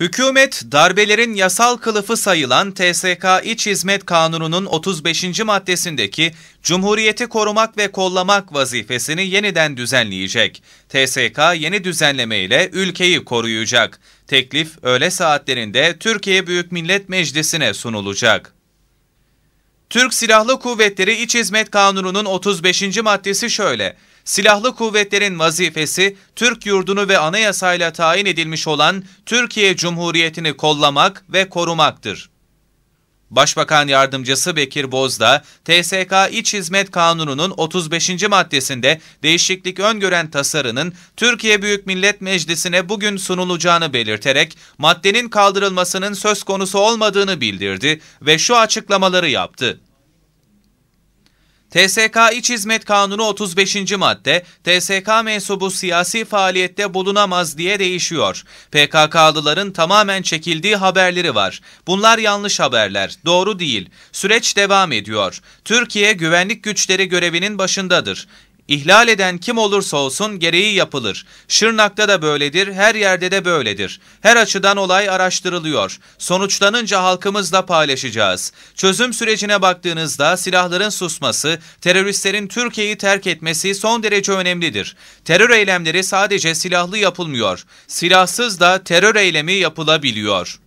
Hükümet, darbelerin yasal kılıfı sayılan TSK İç Hizmet Kanunu'nun 35. maddesindeki Cumhuriyeti korumak ve kollamak vazifesini yeniden düzenleyecek. TSK yeni düzenleme ile ülkeyi koruyacak. Teklif öğle saatlerinde Türkiye Büyük Millet Meclisi'ne sunulacak. Türk Silahlı Kuvvetleri İç Hizmet Kanunu'nun 35. maddesi şöyle: Silahlı kuvvetlerin vazifesi Türk yurdunu ve anayasayla tayin edilmiş olan Türkiye Cumhuriyeti'ni kollamak ve korumaktır. Başbakan Yardımcısı Bekir Bozdağ, TSK İç Hizmet Kanunu'nun 35. maddesinde değişiklik öngören tasarının Türkiye Büyük Millet Meclisi'ne bugün sunulacağını belirterek maddenin kaldırılmasının söz konusu olmadığını bildirdi ve şu açıklamaları yaptı. TSK İç Hizmet Kanunu 35. madde, TSK mensubu siyasi faaliyette bulunamaz diye değişiyor. PKK'lıların tamamen çekildiği haberleri var. Bunlar yanlış haberler, doğru değil. Süreç devam ediyor. Türkiye güvenlik güçleri görevinin başındadır. İhlal eden kim olursa olsun gereği yapılır. Şırnak'ta da böyledir, her yerde de böyledir. Her açıdan olay araştırılıyor. Sonuçlanınca halkımızla paylaşacağız. Çözüm sürecine baktığınızda silahların susması, teröristlerin Türkiye'yi terk etmesi son derece önemlidir. Terör eylemleri sadece silahlı yapılmıyor. Silahsız da terör eylemi yapılabiliyor.